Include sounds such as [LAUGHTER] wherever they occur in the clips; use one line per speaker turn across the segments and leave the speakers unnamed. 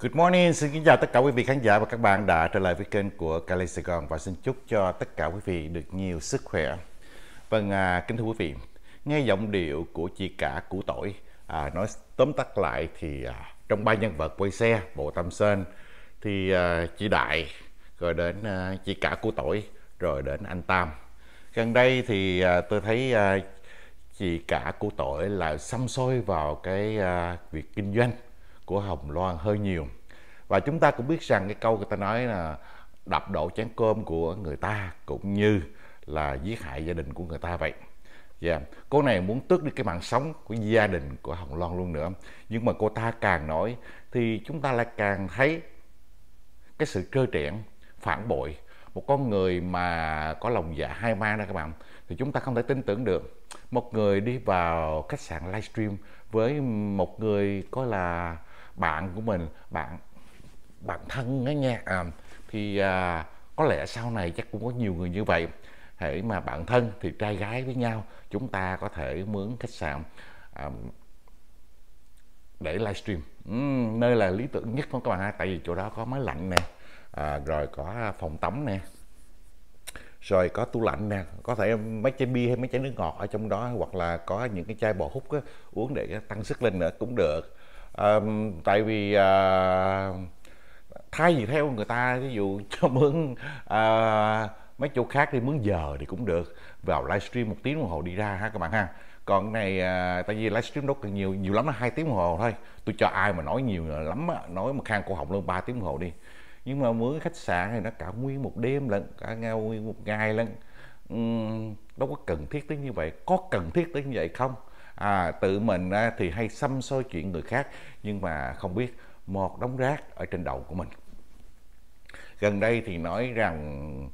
Good morning, xin kính chào tất cả quý vị khán giả và các bạn đã trở lại với kênh của Cali và xin chúc cho tất cả quý vị được nhiều sức khỏe. Vâng, à, kính thưa quý vị, nghe giọng điệu của chị cả cũ tuổi à, nói tóm tắt lại thì à, trong ba nhân vật quay xe bộ Tâm Sơn thì à, chị Đại rồi đến à, chị cả cũ tuổi rồi đến anh Tam. Gần đây thì à, tôi thấy à, chị cả cũ tuổi là xăm xôi vào cái à, việc kinh doanh của Hồng Loan hơi nhiều và chúng ta cũng biết rằng cái câu người ta nói là đập đổ chén cơm của người ta cũng như là giết hại gia đình của người ta vậy yeah. Dạ, cô này muốn tước đi cái mạng sống của gia đình của Hồng Loan luôn nữa nhưng mà cô ta càng nói thì chúng ta lại càng thấy cái sự trơ trẽn phản bội một con người mà có lòng dạ hai mang đó các bạn thì chúng ta không thể tin tưởng được một người đi vào khách sạn livestream với một người có là bạn của mình bạn bạn thân đó nha à, thì à, có lẽ sau này chắc cũng có nhiều người như vậy hễ mà bạn thân thì trai gái với nhau chúng ta có thể mướn khách sạn à, để livestream uhm, nơi là lý tưởng nhất không các bạn ha tại vì chỗ đó có máy lạnh nè à, rồi có phòng tắm nè rồi có tủ lạnh nè có thể mấy chai bia hay mấy chai nước ngọt ở trong đó hoặc là có những cái chai bò hút á, uống để tăng sức lên nữa cũng được à, tại vì à, thay vì theo người ta ví dụ [LAUGHS] cho mướn à, mấy chỗ khác đi mướn giờ thì cũng được vào livestream một tiếng đồng hồ đi ra ha các bạn ha còn cái này à, tại vì livestream đốt cần nhiều nhiều lắm là hai tiếng đồng hồ thôi tôi cho ai mà nói nhiều lắm á nói mà khang cổ họng luôn 3 tiếng đồng hồ đi nhưng mà mướn khách sạn thì nó cả nguyên một đêm lận cả nguyên một ngày lận uhm, đâu có cần thiết tới như vậy có cần thiết tới như vậy không à, tự mình thì hay xăm soi chuyện người khác nhưng mà không biết một đống rác ở trên đầu của mình gần đây thì nói rằng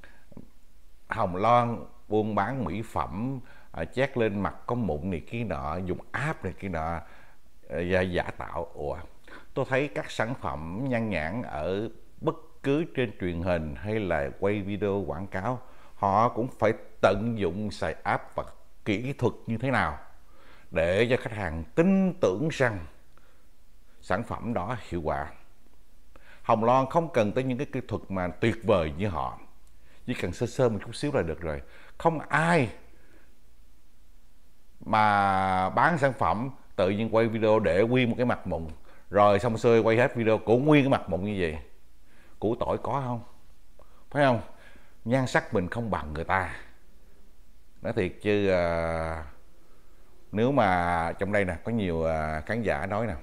Hồng Loan buôn bán mỹ phẩm à, chét lên mặt có mụn này kia nọ dùng áp này kia nọ và giả tạo ủa tôi thấy các sản phẩm nhan nhãn ở bất cứ trên truyền hình hay là quay video quảng cáo họ cũng phải tận dụng xài áp và kỹ thuật như thế nào để cho khách hàng tin tưởng rằng sản phẩm đó hiệu quả. Hồng Loan không cần tới những cái kỹ thuật mà tuyệt vời như họ. Chỉ cần sơ sơ một chút xíu là được rồi. Không ai mà bán sản phẩm tự nhiên quay video để nguyên một cái mặt mụn rồi xong xuôi quay hết video cũng nguyên cái mặt mụn như vậy củ tỏi có không phải không nhan sắc mình không bằng người ta nói thiệt chứ à, nếu mà trong đây nè có nhiều à, khán giả nói nè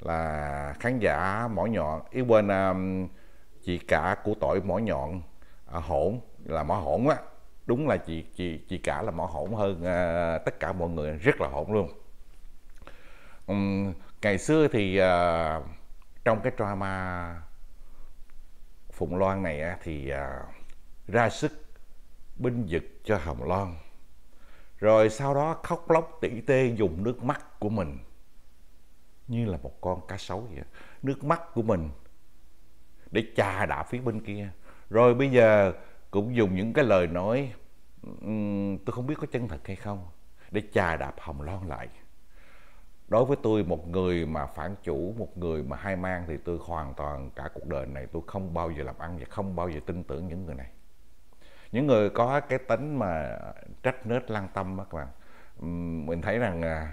là khán giả mỏ nhọn ý quên à, chị cả của tội mỏ nhọn à, hỗn là mỏ hỗn á đúng là chị chị chị cả là mỏ hỗn hơn à, tất cả mọi người rất là hỗn luôn uhm, ngày xưa thì à, trong cái drama phụng loan này á, thì à, ra sức binh vực cho hồng loan rồi sau đó khóc lóc tỉ tê dùng nước mắt của mình như là một con cá sấu vậy nước mắt của mình để chà đạp phía bên kia rồi bây giờ cũng dùng những cái lời nói tôi không biết có chân thật hay không để chà đạp hồng loan lại đối với tôi một người mà phản chủ một người mà hai mang thì tôi hoàn toàn cả cuộc đời này tôi không bao giờ làm ăn và không bao giờ tin tưởng những người này những người có cái tính mà trách nết lăng tâm các bạn mình thấy rằng à,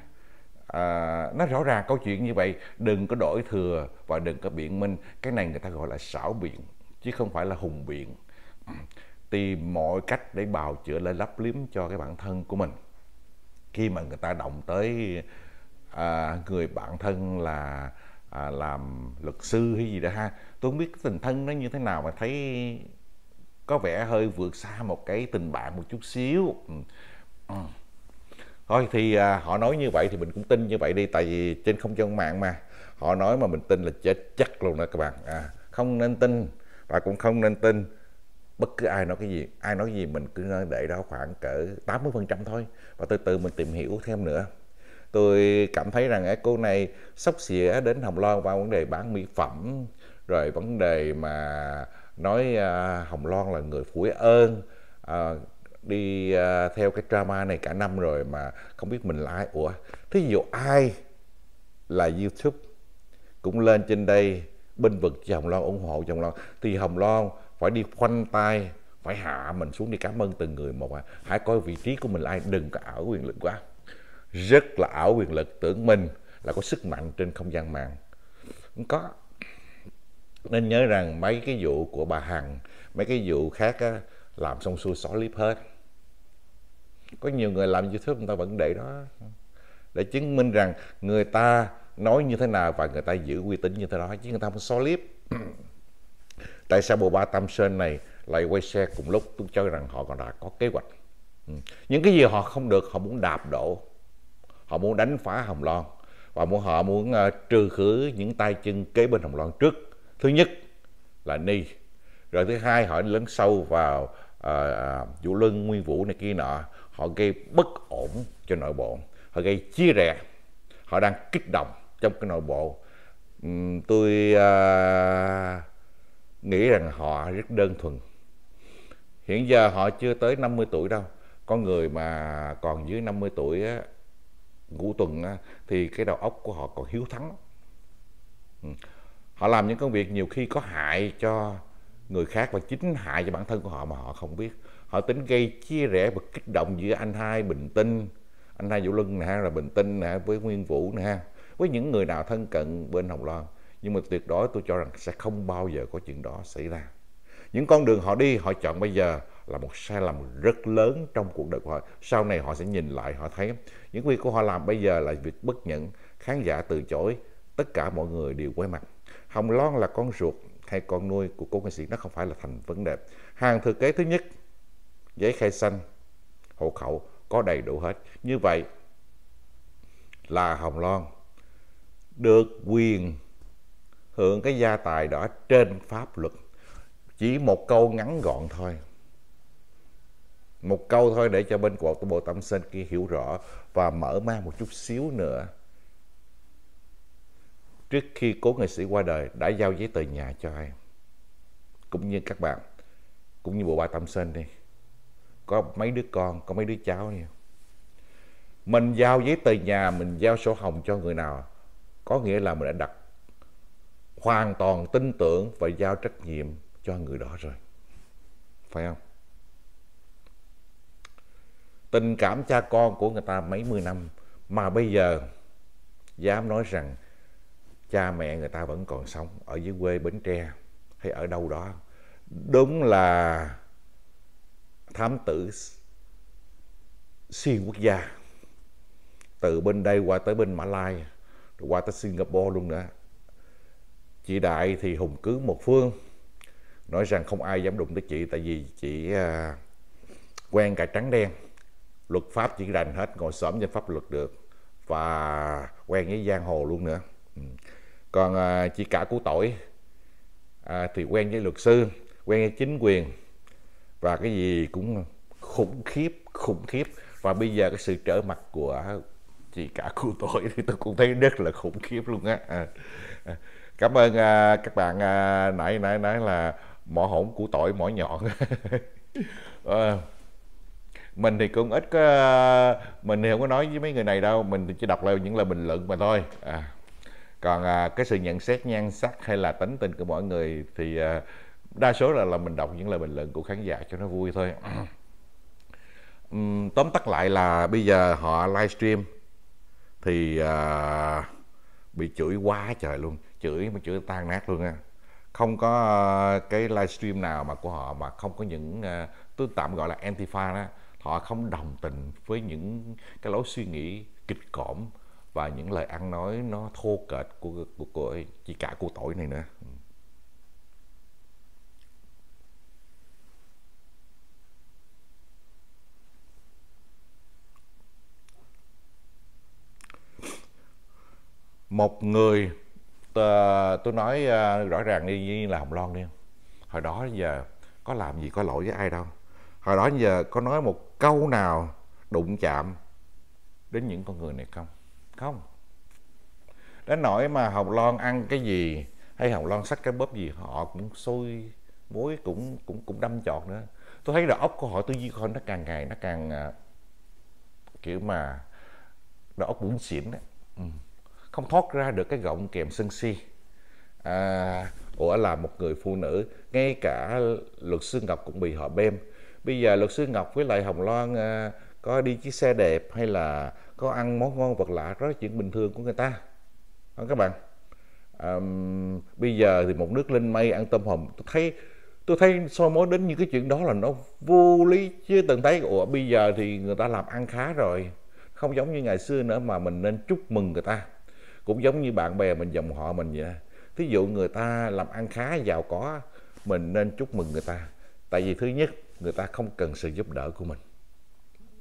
à, nó rõ ràng câu chuyện như vậy đừng có đổi thừa và đừng có biện minh cái này người ta gọi là xảo biện chứ không phải là hùng biện [CLEARS THROAT] tìm mọi cách để bào chữa lên lấp liếm cho cái bản thân của mình khi mà người ta động tới à, người bạn thân là à, làm luật sư hay gì đó ha tôi không biết tình thân nó như thế nào mà thấy có vẻ hơi vượt xa một cái tình bạn một chút xíu ừ. ừ. thôi thì à, họ nói như vậy thì mình cũng tin như vậy đi tại vì trên không gian mạng mà họ nói mà mình tin là chết chắc luôn đó các bạn à, không nên tin và cũng không nên tin bất cứ ai nói cái gì ai nói gì mình cứ để đó khoảng cỡ 80 phần trăm thôi và từ từ mình tìm hiểu thêm nữa tôi cảm thấy rằng cái cô này sóc xỉa đến Hồng Loan qua vấn đề bán mỹ phẩm rồi vấn đề mà nói à, hồng loan là người phủi ơn à, đi à, theo cái drama này cả năm rồi mà không biết mình là ai ủa thí dụ ai là youtube cũng lên trên đây binh vực cho hồng loan ủng hộ cho hồng loan thì hồng loan phải đi khoanh tay phải hạ mình xuống đi cảm ơn từng người một à. hãy coi vị trí của mình là ai đừng có ảo quyền lực quá rất là ảo quyền lực tưởng mình là có sức mạnh trên không gian mạng không có nên nhớ rằng mấy cái vụ của bà hằng mấy cái vụ khác á, làm xong xuôi xỏ clip hết có nhiều người làm youtube người ta vẫn để đó để chứng minh rằng người ta nói như thế nào và người ta giữ uy tín như thế đó chứ người ta không xóa clip [CLEARS THROAT] tại sao bộ ba tam sơn này lại quay xe cùng lúc tôi cho rằng họ còn đã có kế hoạch ừ. những cái gì họ không được họ muốn đạp đổ họ muốn đánh phá hồng loan và muốn họ muốn uh, trừ khử những tay chân kế bên hồng loan trước thứ nhất là ni rồi thứ hai họ lấn sâu vào uh, vũ luân nguyên vũ này kia nọ họ gây bất ổn cho nội bộ họ gây chia rẽ họ đang kích động trong cái nội bộ uhm, tôi uh, nghĩ rằng họ rất đơn thuần hiện giờ họ chưa tới 50 tuổi đâu có người mà còn dưới 50 tuổi á, ngũ tuần á, thì cái đầu óc của họ còn hiếu thắng uhm họ làm những công việc nhiều khi có hại cho người khác và chính hại cho bản thân của họ mà họ không biết họ tính gây chia rẽ và kích động giữa anh hai bình tinh anh hai vũ luân nè là bình tinh nè với nguyên vũ nè với những người nào thân cận bên hồng loan nhưng mà tuyệt đối tôi cho rằng sẽ không bao giờ có chuyện đó xảy ra những con đường họ đi họ chọn bây giờ là một sai lầm rất lớn trong cuộc đời của họ sau này họ sẽ nhìn lại họ thấy những việc của họ làm bây giờ là việc bất nhẫn khán giả từ chối tất cả mọi người đều quay mặt Hồng Loan là con ruột hay con nuôi của cô nghệ sĩ nó không phải là thành vấn đề. Hàng thừa kế thứ nhất, giấy khai sinh, hộ khẩu có đầy đủ hết. Như vậy là Hồng Loan được quyền hưởng cái gia tài đó trên pháp luật. Chỉ một câu ngắn gọn thôi. Một câu thôi để cho bên của bộ tâm sinh kia hiểu rõ và mở mang một chút xíu nữa trước khi cố nghệ sĩ qua đời đã giao giấy tờ nhà cho ai, cũng như các bạn cũng như bộ ba tâm sinh đi có mấy đứa con có mấy đứa cháu đi mình giao giấy tờ nhà mình giao sổ hồng cho người nào có nghĩa là mình đã đặt hoàn toàn tin tưởng và giao trách nhiệm cho người đó rồi phải không tình cảm cha con của người ta mấy mươi năm mà bây giờ dám nói rằng cha mẹ người ta vẫn còn sống ở dưới quê Bến Tre hay ở đâu đó đúng là thám tử xuyên quốc gia từ bên đây qua tới bên Mã Lai rồi qua tới Singapore luôn nữa chị Đại thì hùng cứ một phương nói rằng không ai dám đụng tới chị tại vì chị à, quen cả trắng đen luật pháp chỉ rành hết ngồi xổm trên pháp luật được và quen với giang hồ luôn nữa ừ còn à, chị cả của tội à, thì quen với luật sư quen với chính quyền và cái gì cũng khủng khiếp khủng khiếp và bây giờ cái sự trở mặt của chị cả của tội thì tôi cũng thấy rất là khủng khiếp luôn á à. à cảm ơn à, các bạn à, nãy nãy nãy là mỏ hổn của tội mỏ nhọn à, [LAUGHS] mình thì cũng ít có à, mình thì không có nói với mấy người này đâu mình chỉ đọc lại những lời bình luận mà thôi à còn à, cái sự nhận xét nhan sắc hay là tính tình của mọi người thì à, đa số là là mình đọc những lời bình luận của khán giả cho nó vui thôi uhm, [CLEARS THROAT] tóm tắt lại là bây giờ họ livestream thì à, bị chửi quá trời luôn chửi mà chửi tan nát luôn á không có à, cái livestream nào mà của họ mà không có những à, tôi tạm gọi là anti fan á họ không đồng tình với những cái lối suy nghĩ kịch cộm và những lời ăn nói nó thô kệch của của, của chị cả của tội này nữa ừ. một người tôi nói à, rõ ràng đi là hồng loan đi hồi đó giờ có làm gì có lỗi với ai đâu hồi đó giờ có nói một câu nào đụng chạm đến những con người này không không đến nỗi mà hồng loan ăn cái gì hay hồng loan sắc cái bóp gì họ cũng xôi muối cũng cũng cũng đâm chọt nữa tôi thấy là ốc của họ tư duy của nó càng ngày nó càng à, kiểu mà đầu óc bủn xỉn đấy ừ. không thoát ra được cái gọng kèm sân si à, ủa là một người phụ nữ ngay cả luật sư ngọc cũng bị họ bêm bây giờ luật sư ngọc với lại hồng loan à, có đi chiếc xe đẹp hay là có ăn món ngon vật lạ đó là chuyện bình thường của người ta không các bạn à, bây giờ thì một nước lên mây ăn tôm hùm tôi thấy tôi thấy soi mối đến những cái chuyện đó là nó vô lý chứ từng thấy ủa bây giờ thì người ta làm ăn khá rồi không giống như ngày xưa nữa mà mình nên chúc mừng người ta cũng giống như bạn bè mình dòng họ mình vậy thí dụ người ta làm ăn khá giàu có mình nên chúc mừng người ta tại vì thứ nhất người ta không cần sự giúp đỡ của mình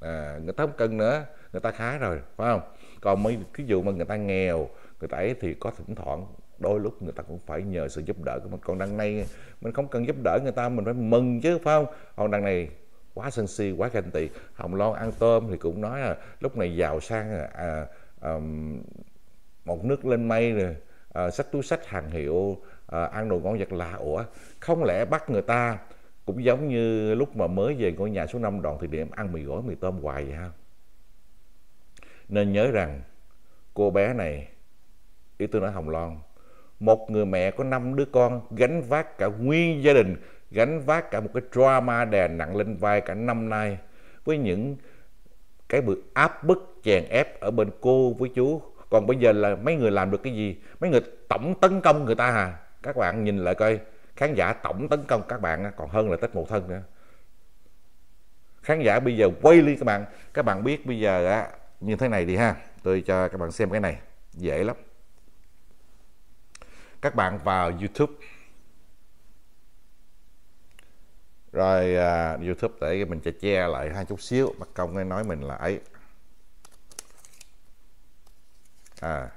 à, người ta không cần nữa người ta khá rồi phải không còn mấy cái vụ mà người ta nghèo người ta ấy thì có thỉnh thoảng đôi lúc người ta cũng phải nhờ sự giúp đỡ của mình còn đằng này mình không cần giúp đỡ người ta mình phải mừng chứ phải không còn đằng này quá sân si quá ganh tị hồng loan ăn tôm thì cũng nói là lúc này giàu sang à, à, một nước lên mây rồi à, sách túi sách hàng hiệu à, ăn đồ ngon vật lạ ủa không lẽ bắt người ta cũng giống như lúc mà mới về ngôi nhà số 5 đoạn thì điểm ăn mì gói mì tôm hoài vậy ha nên nhớ rằng cô bé này ý tôi nói hồng loan một người mẹ có năm đứa con gánh vác cả nguyên gia đình gánh vác cả một cái drama đè nặng lên vai cả năm nay với những cái bự áp bức chèn ép ở bên cô với chú còn bây giờ là mấy người làm được cái gì mấy người tổng tấn công người ta hà các bạn nhìn lại coi khán giả tổng tấn công các bạn còn hơn là tết mậu thân nữa khán giả bây giờ quay đi các bạn các bạn biết bây giờ á như thế này đi ha tôi cho các bạn xem cái này dễ lắm các bạn vào youtube rồi uh, youtube để mình sẽ che lại hai chút xíu mặt công nói mình là ấy à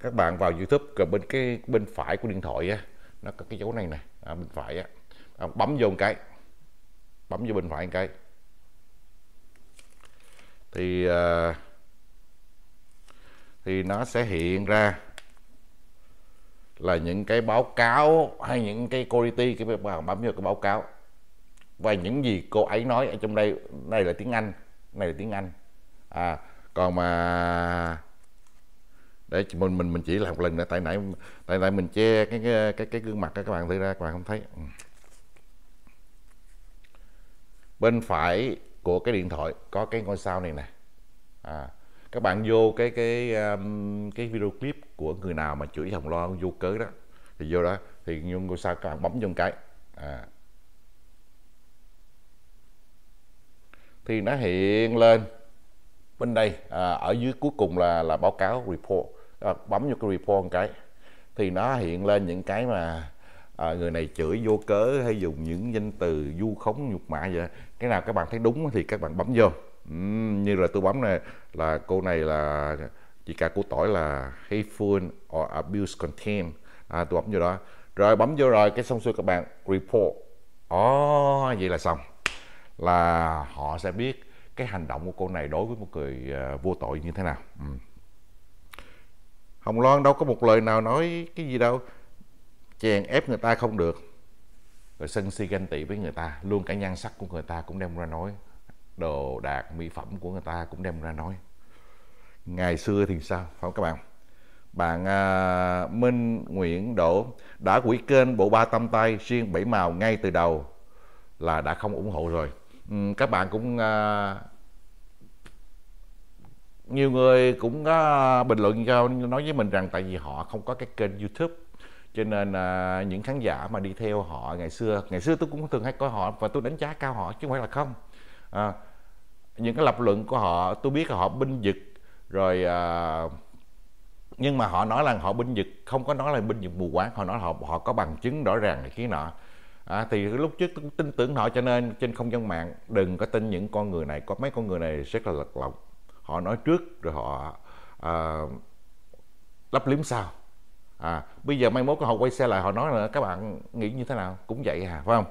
các bạn vào YouTube gần bên cái bên phải của điện thoại á nó có cái dấu này nè à, bên phải á à, bấm vô một cái bấm vô bên phải một cái thì à, thì nó sẽ hiện ra là những cái báo cáo hay những cái quality cái bạn bấm vô cái báo cáo và những gì cô ấy nói ở trong đây đây là tiếng Anh này là tiếng Anh à còn mà để mình mình mình chỉ làm một lần nữa tại nãy tại nãy mình che cái cái cái, cái gương mặt đó các bạn thấy ra các bạn không thấy ừ. bên phải của cái điện thoại có cái ngôi sao này nè à, các bạn vô cái cái um, cái video clip của người nào mà chửi hồng loan vô cớ đó thì vô đó thì ngôi sao các bạn bấm vô cái à. thì nó hiện lên bên đây à, ở dưới cuối cùng là là báo cáo report Ờ, bấm vô cái report một cái thì nó hiện lên những cái mà à, người này chửi vô cớ hay dùng những danh từ du khống nhục mạ vậy cái nào các bạn thấy đúng thì các bạn bấm vô uhm, như là tôi bấm này là cô này là chị cả của tỏi là hateful or abuse content à, tôi bấm vô đó rồi bấm vô rồi cái xong xuôi các bạn report ồ oh, vậy là xong là họ sẽ biết cái hành động của cô này đối với một người uh, vô tội như thế nào Uhm hồng loan đâu có một lời nào nói cái gì đâu chèn ép người ta không được rồi sân si ganh tị với người ta luôn cả nhan sắc của người ta cũng đem ra nói đồ đạc mỹ phẩm của người ta cũng đem ra nói ngày xưa thì sao phải không các bạn bạn à, Minh Nguyễn Đỗ đã quỷ kênh bộ ba tâm tay riêng bảy màu ngay từ đầu là đã không ủng hộ rồi ừ, các bạn cũng à, nhiều người cũng có à, bình luận cho nói với mình rằng tại vì họ không có cái kênh youtube cho nên à, những khán giả mà đi theo họ ngày xưa ngày xưa tôi cũng thường hay coi họ và tôi đánh giá cao họ chứ không phải là không à, những cái lập luận của họ tôi biết là họ binh vực rồi à, nhưng mà họ nói là họ binh vực không có nói là binh vực mù quáng họ nói họ họ có bằng chứng rõ ràng này kia nọ à, thì lúc trước tôi cũng tin tưởng họ cho nên trên không gian mạng đừng có tin những con người này có mấy con người này rất là lật lọng họ nói trước rồi họ à, lấp liếm sau à, bây giờ mai mốt họ quay xe lại họ nói là các bạn nghĩ như thế nào cũng vậy à phải không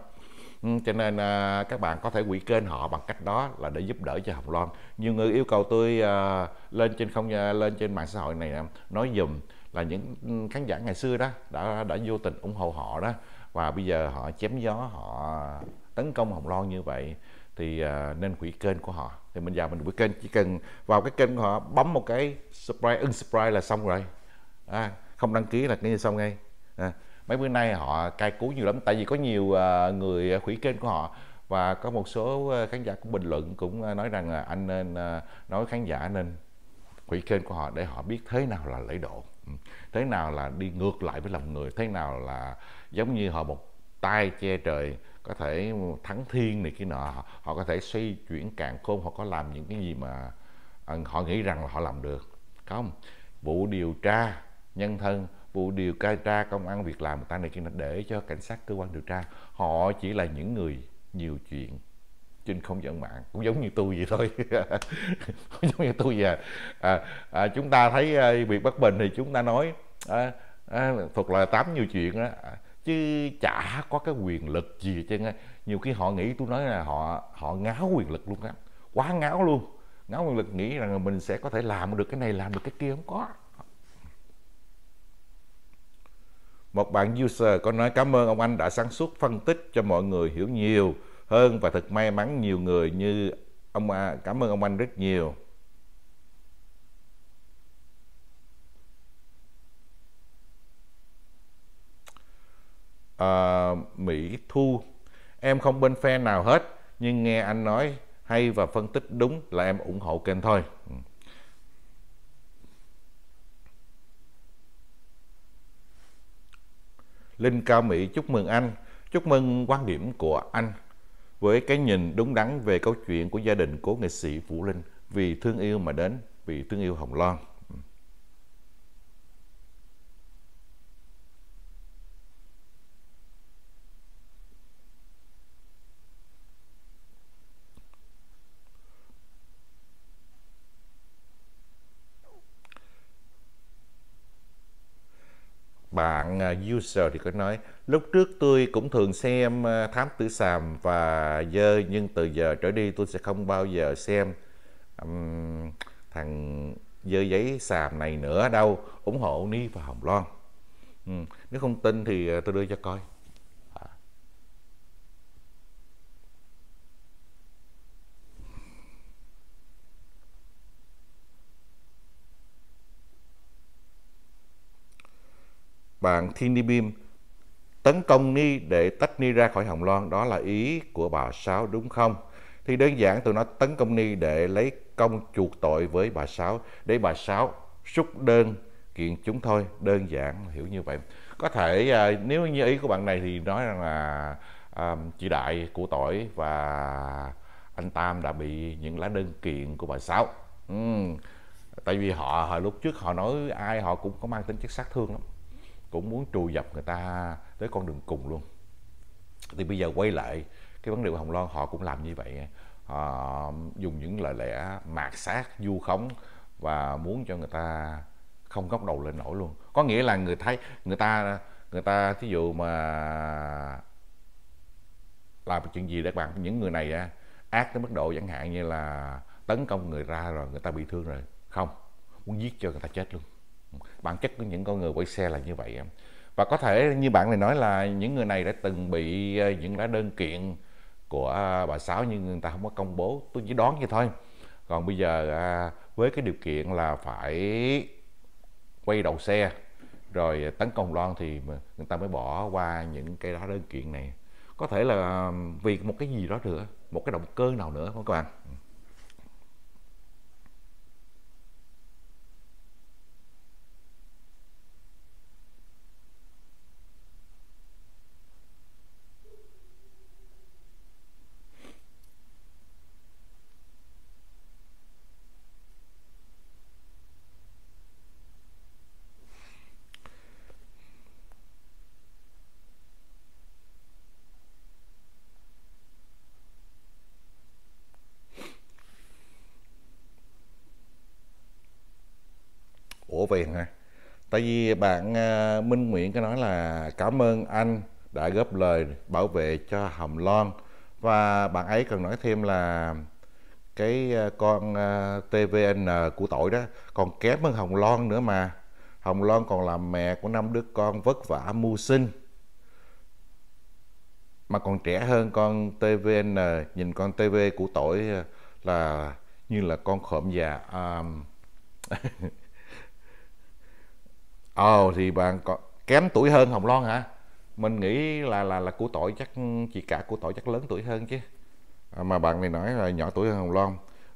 ừ, cho nên à, các bạn có thể quỷ kênh họ bằng cách đó là để giúp đỡ cho Hồng Loan nhiều người yêu cầu tôi à, lên trên không à, lên trên mạng xã hội này à, nói dùm là những khán giả ngày xưa đó đã đã vô tình ủng hộ họ đó và bây giờ họ chém gió họ tấn công Hồng Loan như vậy thì à, nên quỷ kênh của họ thì mình vào mình buổi kênh chỉ cần vào cái kênh của họ bấm một cái subscribe unsubscribe là xong rồi à, không đăng ký là như xong ngay à, mấy bữa nay họ cai cú nhiều lắm tại vì có nhiều uh, người hủy kênh của họ và có một số à, khán giả cũng bình luận cũng à, nói rằng là anh nên nói khán giả nên hủy kênh của họ để họ biết thế nào là lễ độ ừ, thế nào là đi ngược lại với lòng người thế nào là giống như họ một tay che trời có thể thắng thiên này kia nọ họ có thể xoay chuyển càn khôn họ có làm những cái gì mà à, họ nghĩ rằng là họ làm được không vụ điều tra nhân thân vụ điều tra công an việc làm ta này kia để cho cảnh sát cơ quan điều tra họ chỉ là những người nhiều chuyện trên không gian mạng cũng giống như tôi vậy thôi [LAUGHS] cũng giống như tôi vậy à, à, à chúng ta thấy à, việc bất bình thì chúng ta nói à, à, thuộc là tám nhiều chuyện đó chứ chả có cái quyền lực gì chứ nhiều khi họ nghĩ tôi nói là họ họ ngáo quyền lực luôn á quá ngáo luôn ngáo quyền lực nghĩ rằng mình sẽ có thể làm được cái này làm được cái kia không có một bạn user có nói cảm ơn ông anh đã sáng suốt phân tích cho mọi người hiểu nhiều hơn và thật may mắn nhiều người như ông à, cảm ơn ông anh rất nhiều uh, Mỹ Thu Em không bên phe nào hết Nhưng nghe anh nói hay và phân tích đúng là em ủng hộ kênh thôi ừ. Linh Cao Mỹ chúc mừng anh Chúc mừng quan điểm của anh Với cái nhìn đúng đắn về câu chuyện của gia đình của nghệ sĩ Vũ Linh Vì thương yêu mà đến, vì thương yêu Hồng Loan bạn à, user thì có nói lúc trước tôi cũng thường xem à, thám tử sàm và dơ nhưng từ giờ trở đi tôi sẽ không bao giờ xem um, thằng dơ giấy sàm này nữa đâu ủng hộ ni và hồng loan ừ. nếu không tin thì à, tôi đưa cho coi bạn Thinibim tấn công Ni để tách Ni ra khỏi Hồng Loan. Đó là ý của bà Sáu đúng không? Thì đơn giản tôi nói tấn công Ni để lấy công chuộc tội với bà Sáu để bà Sáu xúc đơn kiện chúng thôi. Đơn giản hiểu như vậy. Có thể à, nếu như ý của bạn này thì nói rằng là à, chị Đại của tội và anh Tam đã bị những lá đơn kiện của bà Sáu. Ừ. Tại vì họ, hồi lúc trước họ nói ai họ cũng có mang tính chất sát thương lắm cũng muốn trù dập người ta tới con đường cùng luôn thì bây giờ quay lại cái vấn đề của hồng loan họ cũng làm như vậy họ dùng những lời lẽ mạt sát du khống và muốn cho người ta không góc đầu lên nổi luôn có nghĩa là người thấy người ta người ta thí dụ mà làm một chuyện gì để bạn những người này ác tới mức độ chẳng hạn như là tấn công người ra rồi người ta bị thương rồi không muốn giết cho người ta chết luôn bản chất của những con người quay xe là như vậy em và có thể như bạn này nói là những người này đã từng bị ờ, những lá đơn kiện của à, bà sáu nhưng người ta không có công bố tôi chỉ đoán vậy thôi còn bây giờ à, với cái điều kiện là phải quay đầu xe rồi tấn công loan thì người ta mới bỏ qua những cái lá đơn kiện này có thể là vì một cái gì đó nữa một cái động cơ nào nữa không các bạn cổ phiền ha tại vì bạn à, minh nguyễn có nói là cảm ơn anh đã góp lời bảo vệ cho hồng loan và bạn ấy còn nói thêm là cái à, con à, tvn của tội đó còn kém hơn hồng loan nữa mà hồng loan còn làm mẹ của năm đứa con vất vả mưu sinh mà còn trẻ hơn con tvn nhìn con tv của tội là như là con khổm già um, [LAUGHS] ờ thì bạn có kém tuổi hơn Hồng Loan hả? Mình nghĩ là là là của tội chắc chị cả của tội chắc lớn tuổi hơn chứ. À, mà bạn này nói là nhỏ tuổi hơn Hồng Loan.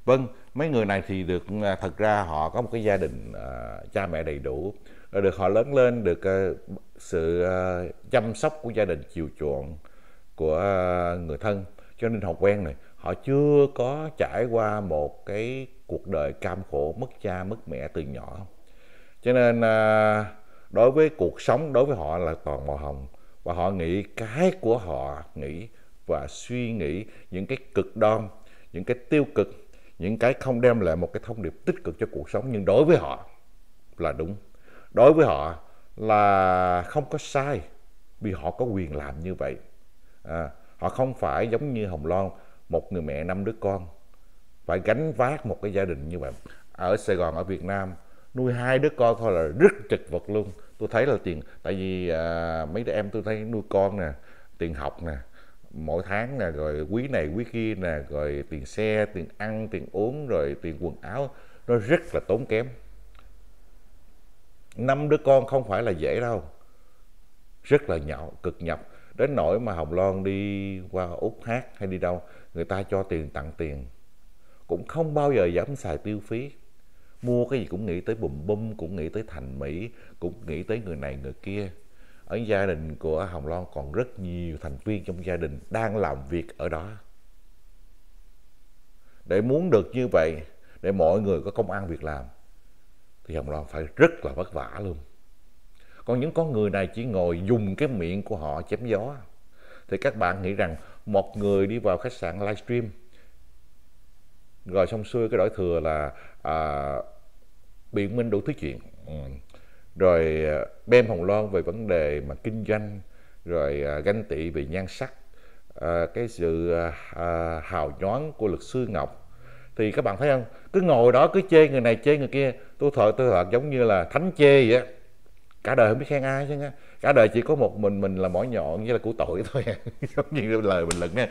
Vâng, mấy người này thì được à, thật ra họ có một cái gia đình uh, cha mẹ đầy đủ, được họ lớn lên được uh, sự uh, chăm sóc của gia đình chiều chuộng của uh, người thân cho nên họ quen này họ chưa có trải qua một cái cuộc đời cam khổ mất cha mất mẹ từ nhỏ cho nên à, đối với cuộc sống đối với họ là toàn màu hồng và họ nghĩ cái của họ nghĩ và suy nghĩ những cái cực đoan những cái tiêu cực những cái không đem lại một cái thông điệp tích cực cho cuộc sống nhưng đối với họ là đúng đối với họ là không có sai vì họ có quyền làm như vậy à, họ không phải giống như hồng loan một người mẹ năm đứa con phải gánh vác một cái gia đình như vậy ở sài gòn ở việt nam nuôi hai đứa con thôi là rất chật vật luôn tôi thấy là tiền tại vì à, mấy đứa em tôi thấy nuôi con nè tiền học nè mỗi tháng nè rồi quý này quý kia nè rồi tiền xe tiền ăn tiền uống rồi tiền quần áo nó rất là tốn kém năm đứa con không phải là dễ đâu rất là nhọc cực nhọc đến nỗi mà hồng loan đi qua úc hát hay đi đâu người ta cho tiền tặng tiền cũng không bao giờ dám xài tiêu phí mua cái gì cũng nghĩ tới bùm bum cũng nghĩ tới thành mỹ cũng nghĩ tới người này người kia ở gia đình của hồng loan còn rất nhiều thành viên trong gia đình đang làm việc ở đó để muốn được như vậy để mọi người có công ăn việc làm thì hồng loan phải rất là vất vả luôn còn những con người này chỉ ngồi dùng cái miệng của họ chém gió thì các bạn nghĩ rằng một người đi vào khách sạn livestream rồi xong xuôi cái đổi thừa là à, biện minh đủ thứ chuyện ừ. rồi à, hồng loan về vấn đề mà kinh doanh rồi à, ganh tị về nhan sắc à, cái sự à, à, hào nhoáng của luật sư ngọc thì các bạn thấy không cứ ngồi đó cứ chê người này chê người kia tôi thợ tôi thợ giống như là thánh chê vậy cả đời không biết khen ai chứ nha cả đời chỉ có một mình mình là mỏ nhọn với là củ tỏi thôi [LAUGHS] giống như lời bình luận nha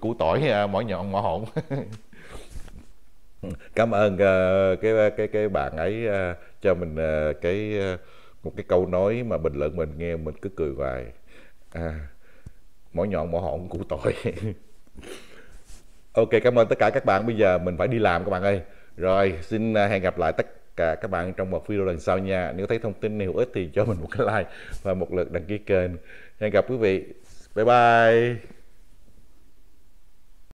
củ tỏi à, mỏ nhọn mỏ hộn [LAUGHS] cảm ơn ờ, cái cái cái bạn ấy ờ, cho mình ờ, cái một cái câu nói mà bình luận mình nghe mình cứ cười hoài à, mỗi nhọn mỗi họng củ tội [LAUGHS] ok cảm ơn tất cả các bạn bây giờ mình phải đi làm các bạn ơi rồi xin hẹn gặp lại tất cả các bạn trong một video lần sau nha nếu thấy thông tin này hữu ích thì cho mình một cái like và một lượt đăng ký kênh hẹn gặp quý vị bye bye